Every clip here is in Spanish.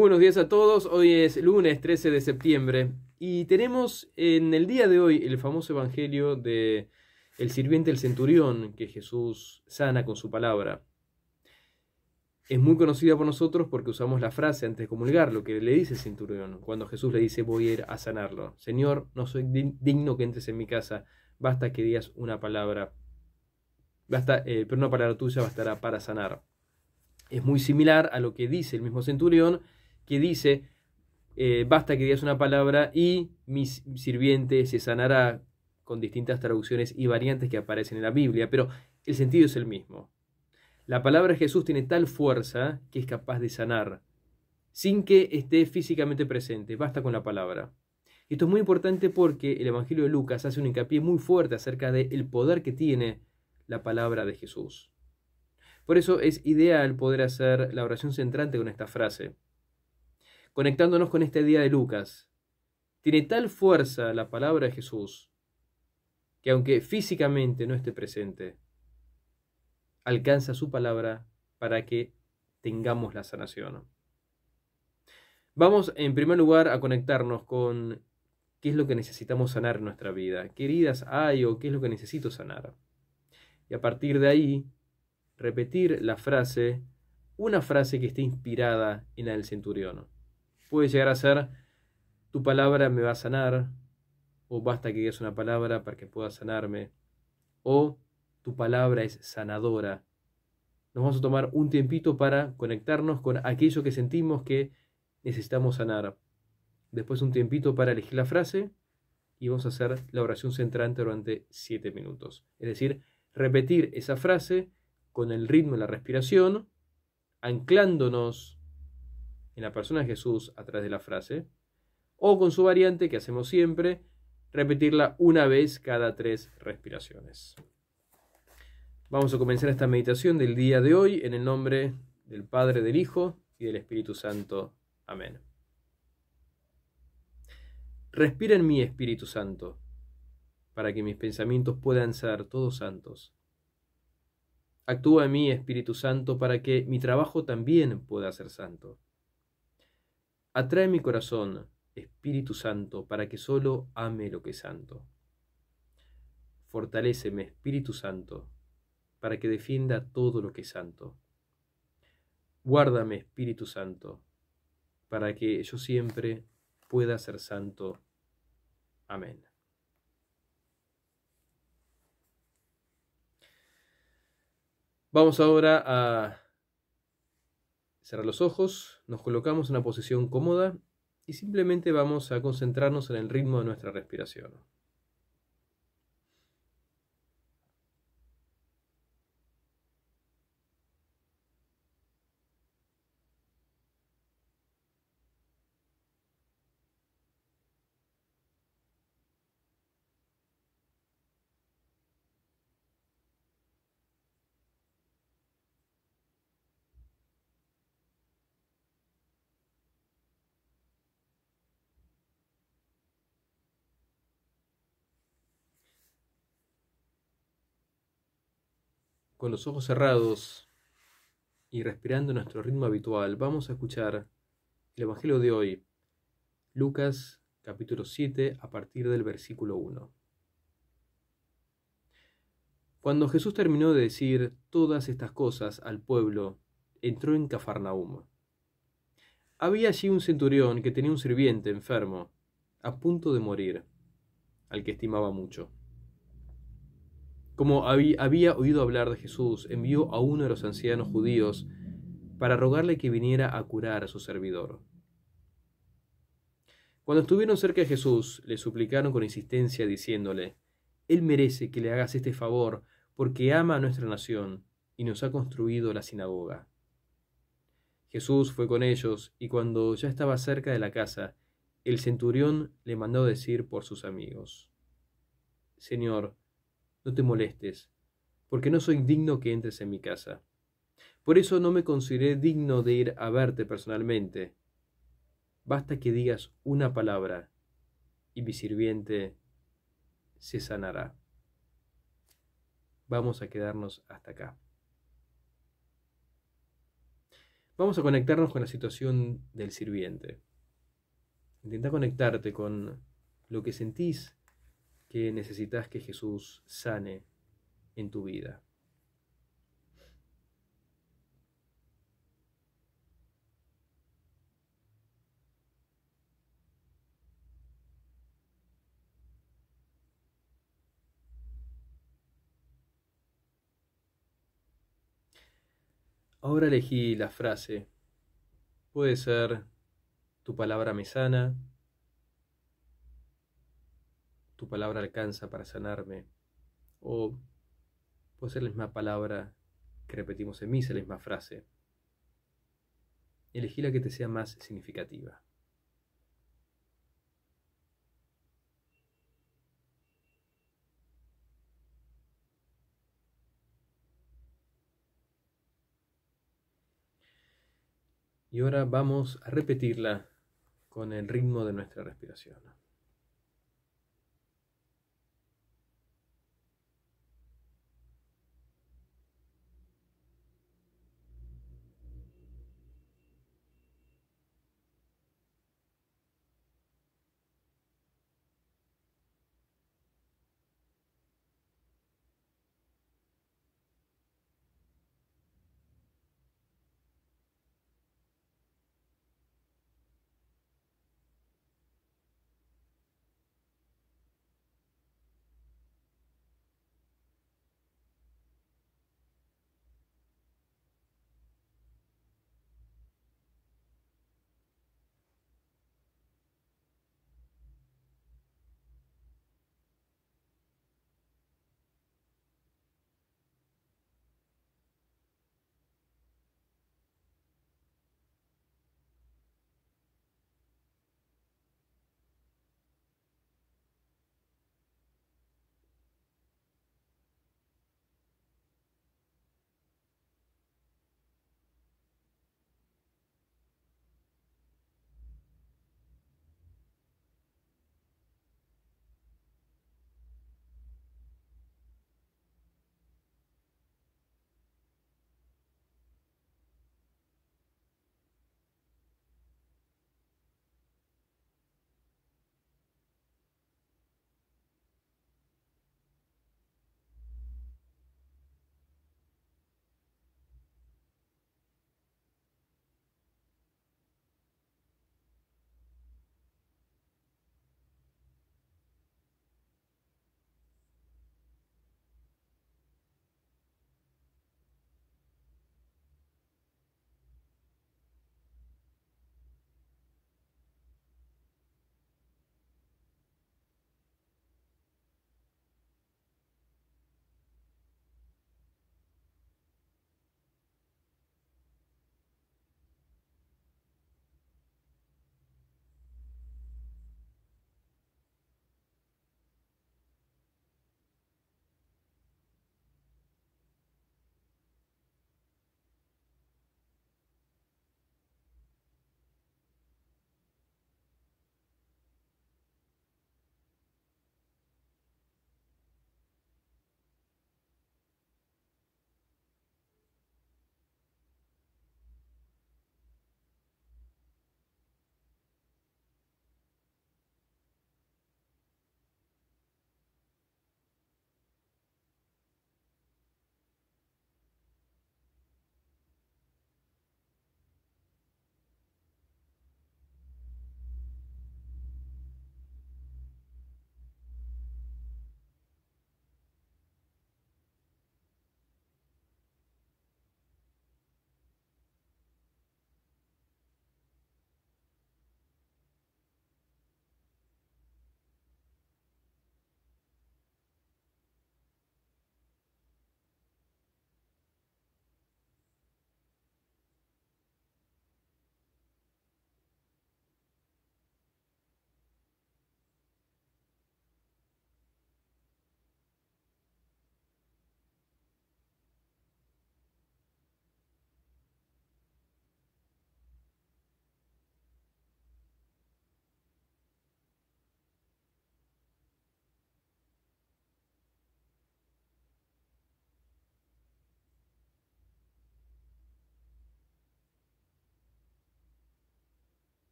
buenos días a todos, hoy es lunes 13 de septiembre y tenemos en el día de hoy el famoso evangelio de el sirviente el centurión que Jesús sana con su palabra. Es muy conocida por nosotros porque usamos la frase antes de comulgar, lo que le dice el centurión, cuando Jesús le dice voy a ir a sanarlo. Señor, no soy digno que entres en mi casa, basta que digas una palabra, basta, eh, pero una palabra tuya bastará para sanar. Es muy similar a lo que dice el mismo centurión que dice, eh, basta que digas una palabra y mi sirviente se sanará con distintas traducciones y variantes que aparecen en la Biblia, pero el sentido es el mismo. La palabra de Jesús tiene tal fuerza que es capaz de sanar, sin que esté físicamente presente, basta con la palabra. Esto es muy importante porque el Evangelio de Lucas hace un hincapié muy fuerte acerca del el poder que tiene la palabra de Jesús. Por eso es ideal poder hacer la oración centrante con esta frase conectándonos con este día de Lucas. Tiene tal fuerza la palabra de Jesús que aunque físicamente no esté presente, alcanza su palabra para que tengamos la sanación. Vamos en primer lugar a conectarnos con qué es lo que necesitamos sanar en nuestra vida, qué heridas hay o qué es lo que necesito sanar. Y a partir de ahí, repetir la frase, una frase que esté inspirada en la del centurión. Puede llegar a ser, tu palabra me va a sanar, o basta que digas una palabra para que pueda sanarme, o tu palabra es sanadora. Nos vamos a tomar un tiempito para conectarnos con aquello que sentimos que necesitamos sanar. Después un tiempito para elegir la frase y vamos a hacer la oración centrante durante siete minutos. Es decir, repetir esa frase con el ritmo de la respiración, anclándonos en la persona de Jesús a través de la frase, o con su variante que hacemos siempre, repetirla una vez cada tres respiraciones. Vamos a comenzar esta meditación del día de hoy en el nombre del Padre, del Hijo y del Espíritu Santo. Amén. Respira en mí, Espíritu Santo, para que mis pensamientos puedan ser todos santos. Actúa en mí, Espíritu Santo, para que mi trabajo también pueda ser santo. Atrae mi corazón, Espíritu Santo, para que solo ame lo que es santo. Fortaléceme, Espíritu Santo, para que defienda todo lo que es santo. Guárdame, Espíritu Santo, para que yo siempre pueda ser santo. Amén. Vamos ahora a Cerrar los ojos, nos colocamos en una posición cómoda y simplemente vamos a concentrarnos en el ritmo de nuestra respiración. Con los ojos cerrados y respirando nuestro ritmo habitual, vamos a escuchar el Evangelio de hoy, Lucas capítulo 7, a partir del versículo 1. Cuando Jesús terminó de decir todas estas cosas al pueblo, entró en Cafarnaum. Había allí un centurión que tenía un sirviente enfermo, a punto de morir, al que estimaba mucho. Como había oído hablar de Jesús, envió a uno de los ancianos judíos para rogarle que viniera a curar a su servidor. Cuando estuvieron cerca de Jesús, le suplicaron con insistencia, diciéndole, Él merece que le hagas este favor, porque ama a nuestra nación y nos ha construido la sinagoga. Jesús fue con ellos, y cuando ya estaba cerca de la casa, el centurión le mandó decir por sus amigos, Señor, no te molestes, porque no soy digno que entres en mi casa. Por eso no me consideré digno de ir a verte personalmente. Basta que digas una palabra, y mi sirviente se sanará. Vamos a quedarnos hasta acá. Vamos a conectarnos con la situación del sirviente. Intenta conectarte con lo que sentís que necesitas que Jesús sane en tu vida. Ahora elegí la frase. Puede ser tu palabra me sana, tu palabra alcanza para sanarme. O puede ser la misma palabra que repetimos en misa, la misma frase. Elegí la que te sea más significativa. Y ahora vamos a repetirla con el ritmo de nuestra respiración.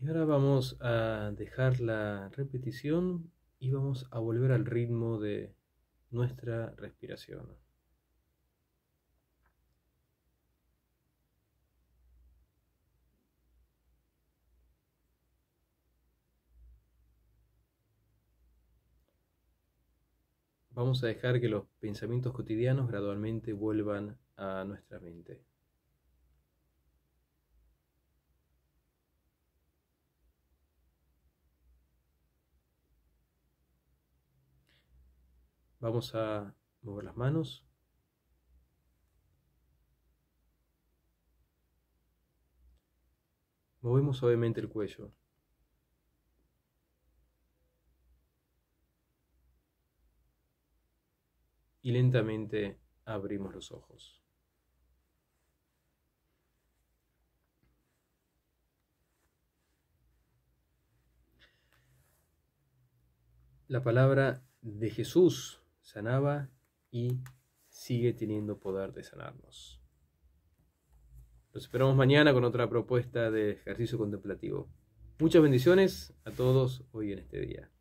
Y ahora vamos a dejar la repetición y vamos a volver al ritmo de nuestra respiración. Vamos a dejar que los pensamientos cotidianos gradualmente vuelvan a nuestra mente. Vamos a mover las manos. Movemos suavemente el cuello. Y lentamente abrimos los ojos. La palabra de Jesús sanaba y sigue teniendo poder de sanarnos. Los esperamos mañana con otra propuesta de ejercicio contemplativo. Muchas bendiciones a todos hoy en este día.